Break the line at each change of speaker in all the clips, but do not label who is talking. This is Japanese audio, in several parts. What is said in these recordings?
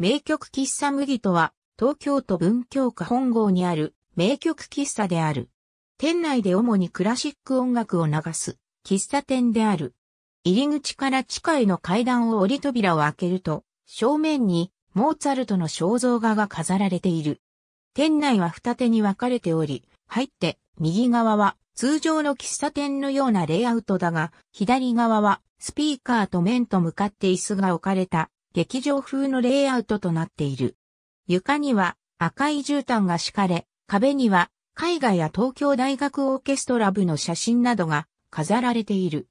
名曲喫茶麦とは、東京都文京区本郷にある名曲喫茶である。店内で主にクラシック音楽を流す喫茶店である。入り口から地下への階段を折り扉を開けると、正面にモーツァルトの肖像画が飾られている。店内は二手に分かれており、入って右側は通常の喫茶店のようなレイアウトだが、左側はスピーカーと面と向かって椅子が置かれた劇場風のレイアウトとなっている。床には赤い絨毯が敷かれ、壁には絵画や東京大学オーケストラ部の写真などが飾られている。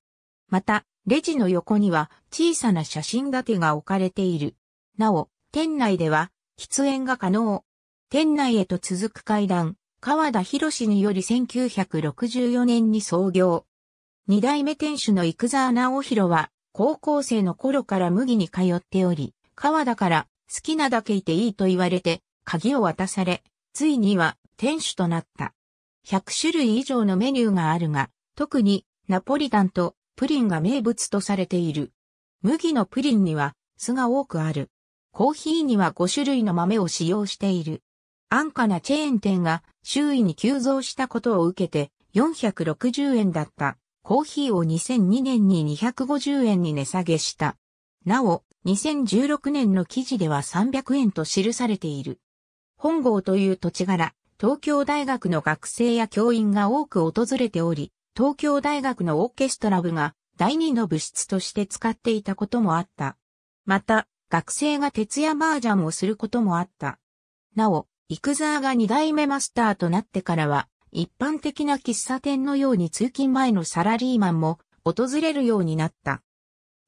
また、レジの横には小さな写真立てが置かれている。なお、店内では喫煙が可能。店内へと続く階段、川田博により1964年に創業。二代目店主の生沢直弘は高校生の頃から麦に通っており、川だから好きなだけいていいと言われて、鍵を渡され、ついには店主となった。100種類以上のメニューがあるが、特にナポリタンとプリンが名物とされている。麦のプリンには酢が多くある。コーヒーには5種類の豆を使用している。安価なチェーン店が周囲に急増したことを受けて460円だったコーヒーを2002年に250円に値下げした。なお、2016年の記事では300円と記されている。本郷という土地柄、東京大学の学生や教員が多く訪れており、東京大学のオーケストラ部が第二の部室として使っていたこともあった。また、学生が徹夜麻雀をすることもあった。なお、イクザーが二代目マスターとなってからは、一般的な喫茶店のように通勤前のサラリーマンも訪れるようになった。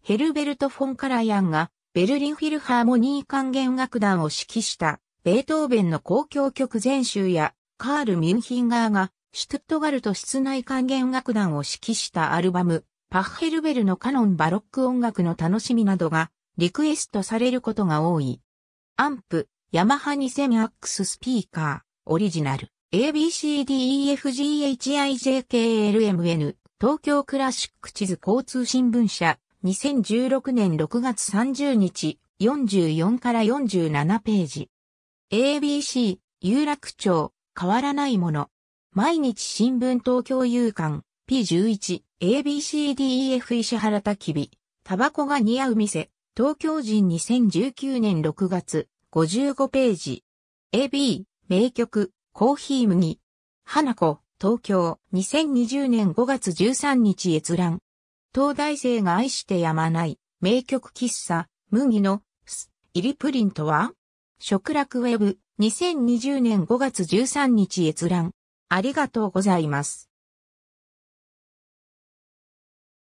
ヘルベルト・フォン・カラヤンがベルリンフィルハーモニー管弦楽団を指揮したベートーベンの公共曲全集やカール・ミュンヒンガーがシュトゥットガルト室内管弦楽団を指揮したアルバムパッヘルベルのカノンバロック音楽の楽しみなどがリクエストされることが多い。アンプ、ヤマハ2 0 0 0ススピーカー、オリジナル。ABCDEFGHIJKLMN 東京クラシック地図交通新聞社2016年6月30日44から47ページ ABC 有楽町変わらないもの毎日新聞東京有刊 P11 ABCDEF 石原焚き火タバコが似合う店東京人2019年6月55ページ AB 名曲コーヒー麦。花子、東京、2020年5月13日閲覧。東大生が愛してやまない、名曲喫茶、麦の、す、入りプリントは食楽ウェブ、2020年5月13日閲覧。ありがとうございます。